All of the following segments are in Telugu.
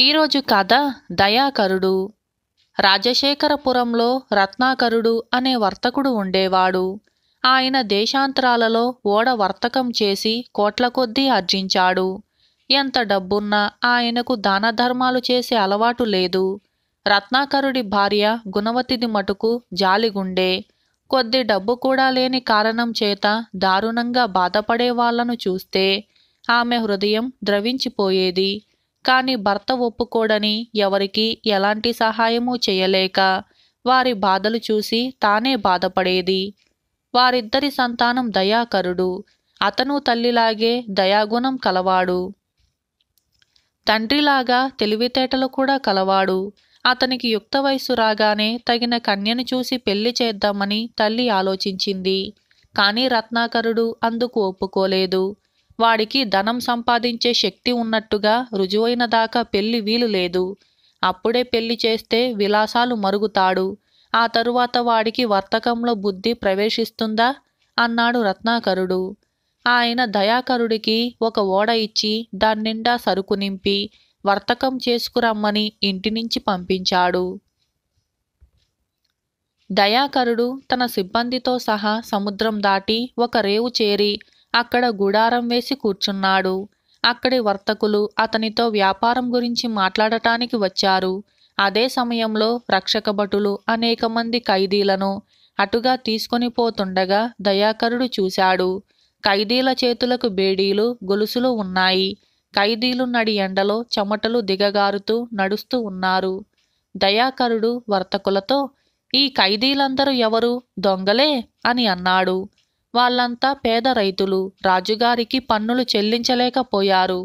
ఈరోజు కథ దయాకరుడు రాజశేఖరపురంలో రత్నాకరుడు అనే వర్తకుడు ఉండేవాడు ఆయన దేశాంతరాలలో ఓడ వర్తకం చేసి కోట్ల కొద్దీ ఆర్జించాడు ఎంత డబ్బున్నా ఆయనకు దాన ధర్మాలు చేసే అలవాటు లేదు రత్నాకరుడి భార్య గుణవతిది మటుకు జాలిగుండే కొద్ది డబ్బు కూడా లేని కారణం చేత దారుణంగా బాధపడే వాళ్లను చూస్తే ఆమె హృదయం ద్రవించిపోయేది కానీ భర్త ఒప్పుకోడని ఎవరికీ ఎలాంటి సహాయము చేయలేక వారి బాధలు చూసి తానే బాధపడేది వారిద్దరి సంతానం దయాకరుడు అతను తల్లిలాగే దయాగుణం కలవాడు తండ్రిలాగా తెలివితేటలు కూడా కలవాడు అతనికి యుక్త వయసు రాగానే తగిన కన్యను చూసి పెళ్లి చేద్దామని తల్లి ఆలోచించింది కానీ రత్నాకరుడు అందుకు ఒప్పుకోలేదు వాడికి ధనం సంపాదించే శక్తి ఉన్నట్టుగా రుజువైన దాకా పెళ్లి వీలు లేదు అప్పుడే పెళ్లి చేస్తే విలాసాలు మరుగుతాడు ఆ తరువాత వాడికి వర్తకంలో బుద్ధి ప్రవేశిస్తుందా అన్నాడు రత్నాకరుడు ఆయన దయాకరుడికి ఒక ఓడ ఇచ్చి దాన్నిండా సరుకు నింపి వర్తకం చేసుకురమ్మని ఇంటి నుంచి పంపించాడు దయాకరుడు తన సిబ్బందితో సహా సముద్రం దాటి ఒక రేవు చేరి అక్కడ గుడారం వేసి కూర్చున్నాడు అక్కడి వర్తకులు అతనితో వ్యాపారం గురించి మాట్లాడటానికి వచ్చారు అదే సమయంలో రక్షకభటులు అనేక మంది ఖైదీలను అటుగా తీసుకొని పోతుండగా దయాకరుడు చూశాడు ఖైదీల చేతులకు బేడీలు గొలుసులు ఉన్నాయి ఖైదీలు నడి ఎండలో చెమటలు దిగగారుతూ నడుస్తూ ఉన్నారు దయాకరుడు వర్తకులతో ఈ ఖైదీలందరూ ఎవరు దొంగలే అని అన్నాడు వాళ్లంతా పేద రైతులు రాజుగారికి పన్నులు చెల్లించలేకపోయారు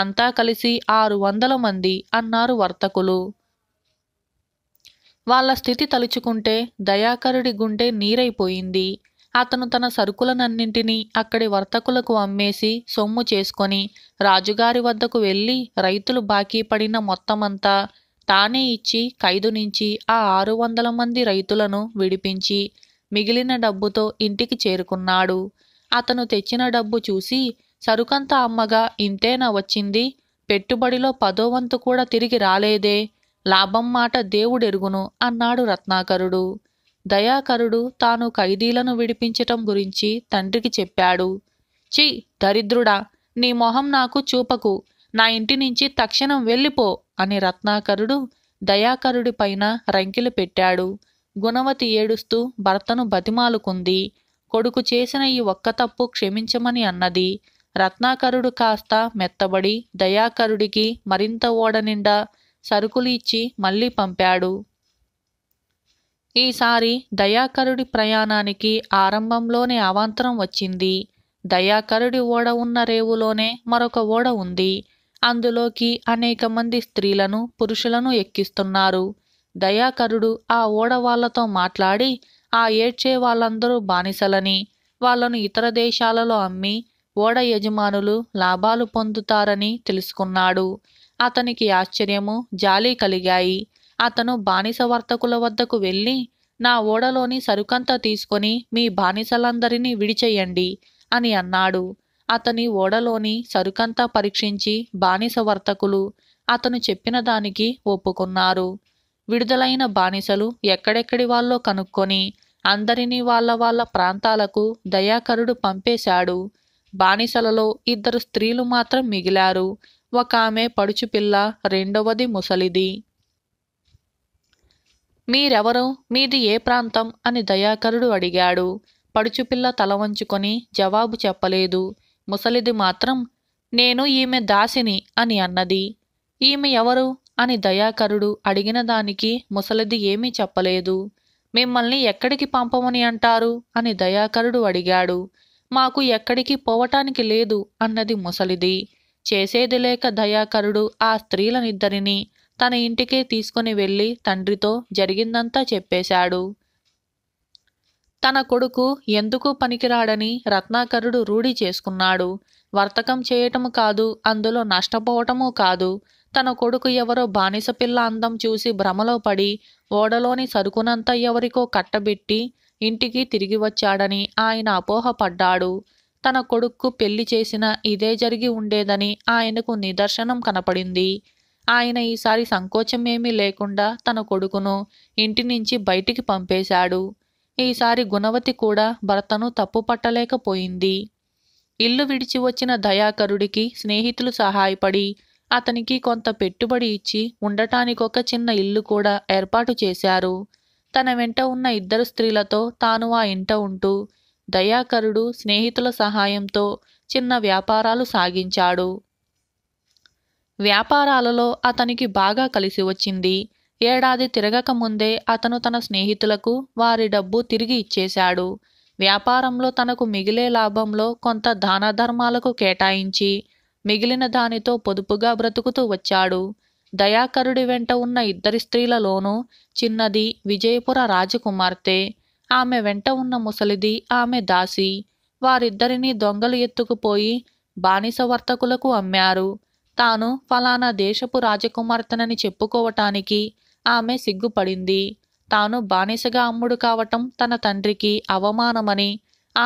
అంతా కలిసి ఆరు వందల మంది అన్నారు వర్తకులు వాళ్ల స్థితి తలుచుకుంటే దయాకరుడి గుండె నీరైపోయింది అతను తన సరుకులనన్నింటినీ అక్కడి వర్తకులకు అమ్మేసి సొమ్ము చేసుకొని రాజుగారి వద్దకు వెళ్ళి రైతులు బాకీ పడిన మొత్తమంతా తానే ఇచ్చి ఖైదు నుంచి ఆ ఆరు వందల మంది రైతులను విడిపించి మిగిలిన డబ్బుతో ఇంటికి చేరుకున్నాడు అతను తెచ్చిన డబ్బు చూసి సరుకంత అమ్మగా ఇంతేనా వచ్చింది పెట్టుబడిలో పదోవంతు కూడా తిరిగి రాలేదే లాభం మాట దేవుడెరుగును అన్నాడు రత్నాకరుడు దయాకరుడు తాను ఖైదీలను విడిపించటం గురించి తండ్రికి చెప్పాడు చి దరిద్రుడా నీ మొహం నాకు చూపకు నా ఇంటి నుంచి తక్షణం వెళ్ళిపో అని రత్నాకరుడు దయాకరుడిపైన రంకిలు పెట్టాడు గుణవతి ఏడుస్తూ భర్తను బతిమాలుకుంది కొడుకు చేసిన ఈ ఒక్క తప్పు క్షమించమని అన్నది రత్నాకరుడు కాస్త మెత్తబడి దయాకరుడికి మరింత ఓడనిండా సరుకులు ఇచ్చి మళ్ళీ పంపాడు ఈసారి దయాకరుడి ప్రయాణానికి ఆరంభంలోనే అవాంతరం వచ్చింది దయాకరుడి ఓడ ఉన్న రేవులోనే మరొక ఓడ ఉంది అందులోకి అనేక మంది స్త్రీలను పురుషులను ఎక్కిస్తున్నారు దయాకరుడు ఆ ఓడవాళ్లతో మాట్లాడి ఆ ఏడ్చే వాళ్ళందరూ బానిసలని వాళ్లను ఇతర దేశాలలో అమ్మి ఓడ యజమానులు లాభాలు పొందుతారని తెలుసుకున్నాడు అతనికి ఆశ్చర్యము జాలి కలిగాయి అతను బానిస వర్తకుల వద్దకు వెళ్ళి నా ఓడలోని సరుకంతా తీసుకొని మీ బానిసలందరినీ విడిచేయండి అని అన్నాడు అతని ఓడలోని సరుకంతా పరీక్షించి బానిస వర్తకులు అతను చెప్పిన దానికి ఒప్పుకున్నారు విడుదలైన బానిసలు ఎక్కడెక్కడి వాళ్ళో కనుక్కొని అందరినీ వాళ్ళ వాళ్ళ ప్రాంతాలకు దయాకరుడు పంపేశాడు బానిసలలో ఇద్దరు స్త్రీలు మాత్రం మిగిలారు ఒక ఆమె పడుచుపిల్ల రెండవది ముసలిది మీరెవరు మీది ఏ ప్రాంతం అని దయాకరుడు అడిగాడు పడుచుపిల్ల తల వంచుకొని జవాబు చెప్పలేదు ముసలిది మాత్రం నేను ఈమె దాసిని అని అన్నది ఈమె ఎవరు అని దయాకరుడు అడిగిన దానికి ముసలిది ఏమీ చెప్పలేదు మిమ్మల్ని ఎక్కడికి పంపమని అంటారు అని దయాకరుడు అడిగాడు మాకు ఎక్కడికి పోవటానికి లేదు అన్నది ముసలిది చేసేది లేక దయాకరుడు ఆ స్త్రీలనిద్దరినీ తన ఇంటికే తీసుకుని వెళ్ళి తండ్రితో జరిగిందంతా చెప్పేశాడు తన కొడుకు ఎందుకు పనికిరాడని రత్నాకరుడు రూఢి చేసుకున్నాడు వర్తకం చేయటము కాదు అందులో నష్టపోవటము కాదు తన కొడుకు ఎవరో బానిస పిల్ల అందం చూసి భ్రమలో పడి ఓడలోని సరుకునంత ఎవరికో కట్టబెట్టి ఇంటికి తిరిగి వచ్చాడని ఆయన అపోహపడ్డాడు తన కొడుక్కు పెళ్లి చేసిన ఇదే జరిగి ఉండేదని ఆయనకు నిదర్శనం కనపడింది ఆయన ఈసారి సంకోచమేమీ లేకుండా తన కొడుకును ఇంటి నుంచి బయటికి పంపేశాడు ఈసారి గుణవతి కూడా భర్తను తప్పుపట్టలేకపోయింది ఇల్లు విడిచి వచ్చిన దయాకరుడికి స్నేహితులు సహాయపడి అతనికి కొంత పెట్టుబడి ఇచ్చి ఉండటానికొక చిన్న ఇల్లు కూడా ఏర్పాటు చేశారు తన వెంట ఉన్న ఇద్దరు స్త్రీలతో తాను ఆ ఇంట ఉంటూ దయాకరుడు స్నేహితుల సహాయంతో చిన్న వ్యాపారాలు సాగించాడు వ్యాపారాలలో అతనికి బాగా కలిసి వచ్చింది ఏడాది తిరగక ముందే అతను తన స్నేహితులకు వారి డబ్బు తిరిగి ఇచ్చేశాడు వ్యాపారంలో తనకు మిగిలే లాభంలో కొంత దానధర్మాలకు కేటాయించి మిగిలిన దానితో పొదుపుగా బ్రతుకుతూ వచ్చాడు దయాకరుడి వెంట ఉన్న ఇద్దరి స్త్రీలలోనూ చిన్నది విజయపుర రాజకుమార్తె ఆమె వెంట ఉన్న ముసలిది ఆమె దాసి వారిద్దరినీ దొంగలు ఎత్తుకుపోయి బానిస వర్తకులకు అమ్మారు తాను ఫలానా దేశపు రాజకుమార్తెనని చెప్పుకోవటానికి ఆమె సిగ్గుపడింది తాను బానిసగా అమ్ముడు కావటం తన తండ్రికి అవమానమని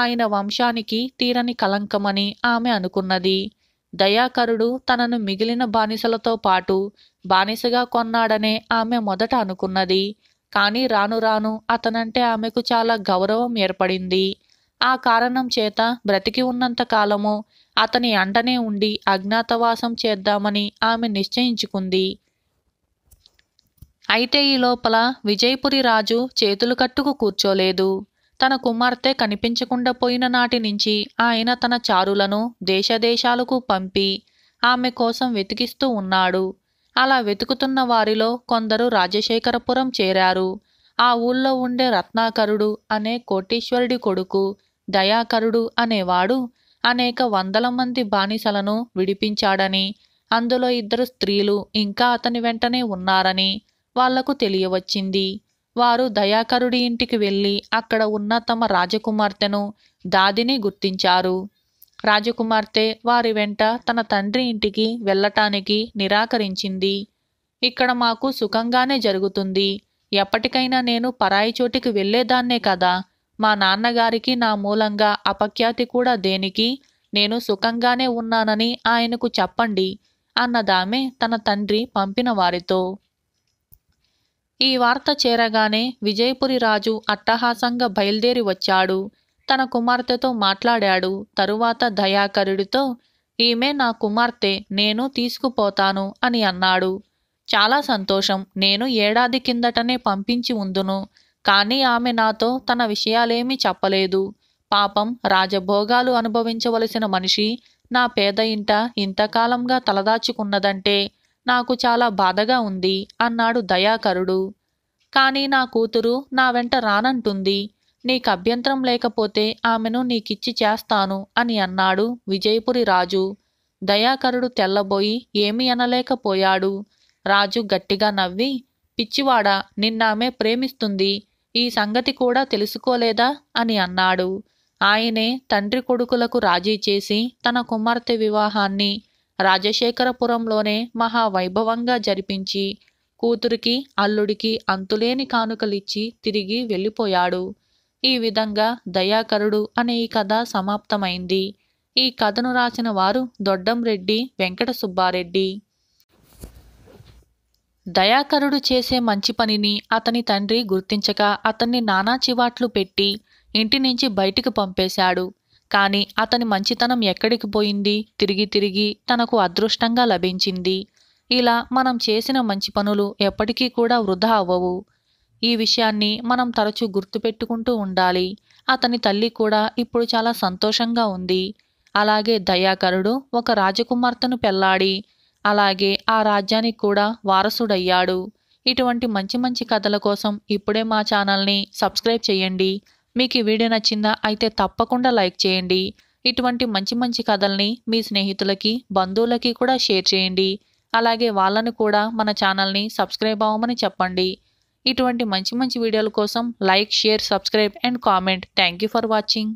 ఆయన వంశానికి తీరని కలంకమని ఆమె అనుకున్నది దయాకరుడు తనను మిగిలిన బానిసలతో పాటు బానిసగా కొన్నాడనే ఆమె మొదట అనుకున్నది కానీ రాను రాను అతనంటే ఆమెకు చాలా గౌరవం ఏర్పడింది ఆ కారణం చేత బ్రతికి ఉన్నంత కాలము అతని అంటనే ఉండి అజ్ఞాతవాసం చేద్దామని ఆమె నిశ్చయించుకుంది అయితే ఈ లోపల విజయపురి రాజు చేతులు కట్టుకు కూర్చోలేదు తన కుమార్తె కనిపించకుండా పోయిన నాటి నుంచి ఆయన తన చారులను దేశదేశాలకు పంపి ఆమె కోసం వెతికిస్తూ ఉన్నాడు అలా వెతుకుతున్న వారిలో కొందరు రాజశేఖరపురం చేరారు ఆ ఊళ్ళో ఉండే రత్నాకరుడు అనే కోటీశ్వరుడి కొడుకు దయాకరుడు అనేవాడు అనేక వందల మంది బానిసలను విడిపించాడని అందులో ఇద్దరు స్త్రీలు ఇంకా అతని వెంటనే ఉన్నారని వాళ్లకు తెలియవచ్చింది వారు దయాకరుడి ఇంటికి వెళ్ళి అక్కడ ఉన్న తమ రాజకుమార్తెను దాదిని గుర్తించారు రాజకుమార్తె వారి వెంట తన తండ్రి ఇంటికి వెళ్ళటానికి నిరాకరించింది ఇక్కడ మాకు సుఖంగానే జరుగుతుంది ఎప్పటికైనా నేను పరాయి చోటికి వెళ్లేదాన్నే కదా మా నాన్నగారికి నా మూలంగా అపఖ్యాతి కూడా దేనికి నేను సుఖంగానే ఉన్నానని ఆయనకు చెప్పండి అన్నదామె తన తండ్రి పంపిన వారితో ఈ వార్త చేరగానే విజయపురి రాజు అట్టహాసంగా బయలుదేరి వచ్చాడు తన కుమార్తెతో మాట్లాడాడు తరువాత దయాకరుడితో ఈమె నా కుమార్తె నేను తీసుకుపోతాను అని అన్నాడు చాలా సంతోషం నేను ఏడాది కిందటనే పంపించి ఉందును కానీ ఆమె నాతో తన విషయాలేమీ చెప్పలేదు పాపం రాజభోగాలు అనుభవించవలసిన మనిషి నా పేద ఇంట ఇంతకాలంగా తలదాచుకున్నదంటే నాకు చాలా బాధగా ఉంది అన్నాడు దయాకరుడు కానీ నా కూతురు నా వెంట రానంటుంది నీకు అభ్యంతరం లేకపోతే ఆమెను నీకిచ్చి చేస్తాను అని అన్నాడు విజయపురి రాజు దయాకరుడు తెల్లబోయి ఏమి అనలేకపోయాడు రాజు గట్టిగా నవ్వి పిచ్చివాడా నిన్నామె ప్రేమిస్తుంది ఈ సంగతి కూడా తెలుసుకోలేదా అని అన్నాడు ఆయనే తండ్రి కొడుకులకు రాజీ చేసి తన కుమార్తె వివాహాన్ని రాజశేఖరపురంలోనే మహావైభవంగా జరిపించి కూతురికి అల్లుడికి అంతులేని కానుకలిచ్చి తిరిగి వెళ్ళిపోయాడు ఈ విధంగా దయాకరుడు అనే ఈ కథ సమాప్తమైంది ఈ కథను రాసిన వారు దొడ్డం రెడ్డి వెంకట సుబ్బారెడ్డి దయాకరుడు చేసే మంచి పనిని అతని తండ్రి గుర్తించక అతన్ని నానా చివాట్లు పెట్టి ఇంటి నుంచి బయటికి పంపేశాడు కాని అతని మంచితనం ఎక్కడికి పోయింది తిరిగి తిరిగి తనకు అదృష్టంగా లభించింది ఇలా మనం చేసిన మంచి పనులు ఎప్పటికీ కూడా వృధా అవ్వవు ఈ విషయాన్ని మనం తరచూ గుర్తుపెట్టుకుంటూ ఉండాలి అతని తల్లి కూడా ఇప్పుడు చాలా సంతోషంగా ఉంది అలాగే దయాకరుడు ఒక రాజకుమార్తెను పెళ్లాడి అలాగే ఆ రాజ్యానికి కూడా వారసుడయ్యాడు ఇటువంటి మంచి మంచి కథల కోసం ఇప్పుడే మా ఛానల్ని సబ్స్క్రైబ్ చేయండి మీకు ఈ వీడియో నచ్చిందా అయితే తప్పకుండా లైక్ చేయండి ఇటువంటి మంచి మంచి కథల్ని మీ స్నేహితులకి బంధువులకి కూడా షేర్ చేయండి అలాగే వాళ్ళను కూడా మన ఛానల్ని సబ్స్క్రైబ్ అవ్వమని చెప్పండి ఇటువంటి మంచి మంచి వీడియోల కోసం like share subscribe and comment thank for watching